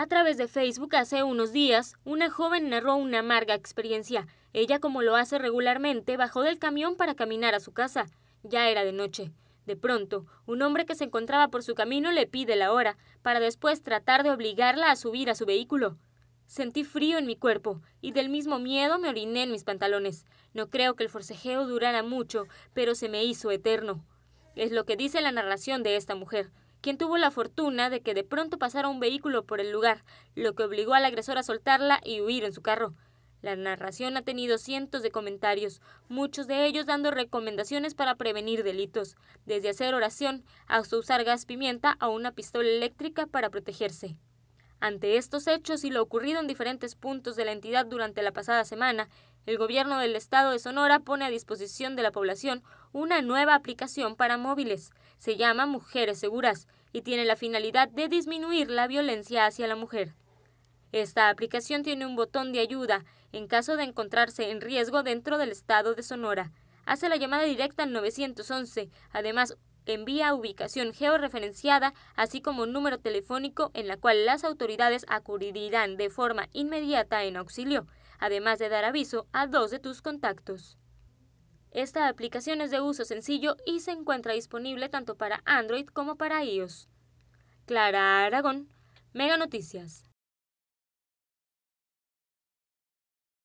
A través de Facebook hace unos días, una joven narró una amarga experiencia. Ella, como lo hace regularmente, bajó del camión para caminar a su casa. Ya era de noche. De pronto, un hombre que se encontraba por su camino le pide la hora, para después tratar de obligarla a subir a su vehículo. Sentí frío en mi cuerpo y del mismo miedo me oriné en mis pantalones. No creo que el forcejeo durara mucho, pero se me hizo eterno. Es lo que dice la narración de esta mujer quien tuvo la fortuna de que de pronto pasara un vehículo por el lugar, lo que obligó al agresor a soltarla y huir en su carro. La narración ha tenido cientos de comentarios, muchos de ellos dando recomendaciones para prevenir delitos, desde hacer oración hasta usar gas pimienta o una pistola eléctrica para protegerse. Ante estos hechos y lo ocurrido en diferentes puntos de la entidad durante la pasada semana, el gobierno del estado de Sonora pone a disposición de la población una nueva aplicación para móviles. Se llama Mujeres Seguras y tiene la finalidad de disminuir la violencia hacia la mujer. Esta aplicación tiene un botón de ayuda en caso de encontrarse en riesgo dentro del estado de Sonora. Hace la llamada directa al 911. Además, envía ubicación georreferenciada, así como un número telefónico en la cual las autoridades acudirán de forma inmediata en auxilio además de dar aviso a dos de tus contactos. Esta aplicación es de uso sencillo y se encuentra disponible tanto para Android como para iOS. Clara Aragón, Mega Noticias.